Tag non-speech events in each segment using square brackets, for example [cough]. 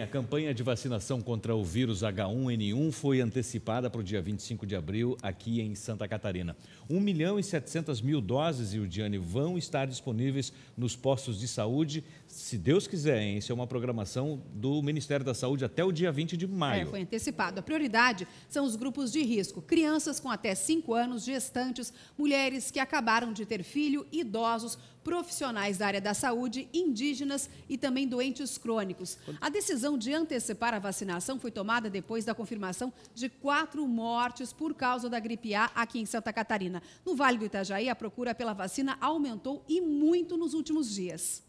a campanha de vacinação contra o vírus H1N1 foi antecipada para o dia 25 de abril aqui em Santa Catarina. 1 milhão e 700 mil doses, Ildiane, vão estar disponíveis nos postos de saúde, se Deus quiser, hein? Isso é uma programação do Ministério da Saúde até o dia 20 de é, maio. É, foi antecipado. A prioridade são os grupos de risco: crianças com até 5 anos, gestantes, mulheres que acabaram de ter filho, idosos, profissionais da área da saúde, indígenas e também doentes crônicos. A decisão de antecipar a vacinação foi tomada depois da confirmação de quatro mortes por causa da gripe A aqui em Santa Catarina. No Vale do Itajaí, a procura pela vacina aumentou e muito nos últimos dias.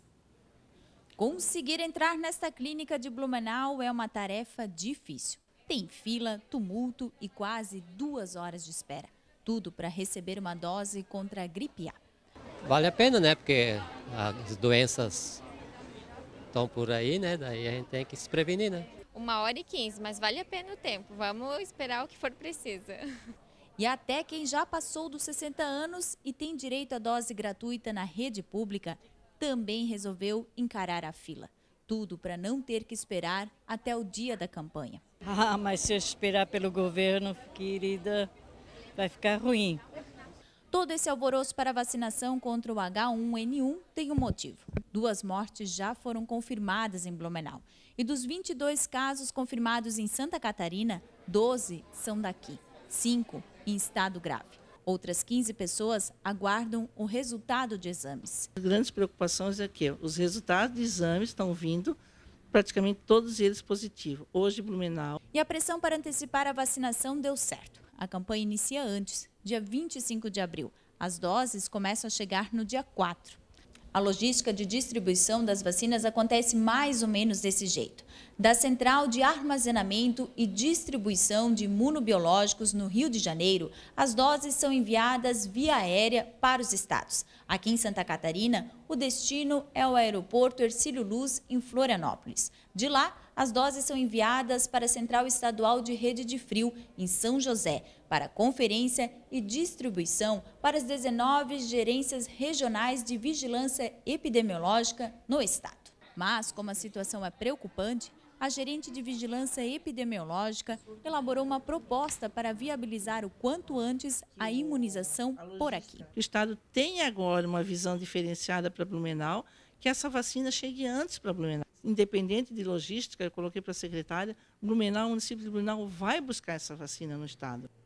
Conseguir entrar nesta clínica de Blumenau é uma tarefa difícil. Tem fila, tumulto e quase duas horas de espera. Tudo para receber uma dose contra a gripe A. Vale a pena, né? Porque as doenças estão por aí, né? Daí a gente tem que se prevenir, né? Uma hora e quinze, mas vale a pena o tempo. Vamos esperar o que for preciso. [laughs] E até quem já passou dos 60 anos e tem direito à dose gratuita na rede pública também resolveu encarar a fila. Tudo para não ter que esperar até o dia da campanha. Ah, mas se eu esperar pelo governo, querida, vai ficar ruim. Todo esse alvoroço para a vacinação contra o H1N1 tem um motivo. Duas mortes já foram confirmadas em Blumenau. E dos 22 casos confirmados em Santa Catarina, 12 são daqui, 5 em estado grave. Outras 15 pessoas aguardam o resultado de exames. As grandes preocupações é que os resultados de exames estão vindo praticamente todos eles positivos. Hoje, Blumenau. E a pressão para antecipar a vacinação deu certo. A campanha inicia antes dia 25 de abril. As doses começam a chegar no dia 4. A logística de distribuição das vacinas acontece mais ou menos desse jeito. Da Central de Armazenamento e Distribuição de Imunobiológicos no Rio de Janeiro, as doses são enviadas via aérea para os estados. Aqui em Santa Catarina, o destino é o aeroporto Ercílio Luz, em Florianópolis. De lá, as doses são enviadas para a Central Estadual de Rede de Frio, em São José, para conferência e distribuição para as 19 gerências regionais de vigilância epidemiológica no estado. Mas, como a situação é preocupante, a gerente de vigilância epidemiológica elaborou uma proposta para viabilizar o quanto antes a imunização por aqui. O Estado tem agora uma visão diferenciada para Blumenau, que essa vacina chegue antes para Blumenau. Independente de logística, eu coloquei para a secretária, Blumenau, o município de Blumenau vai buscar essa vacina no Estado.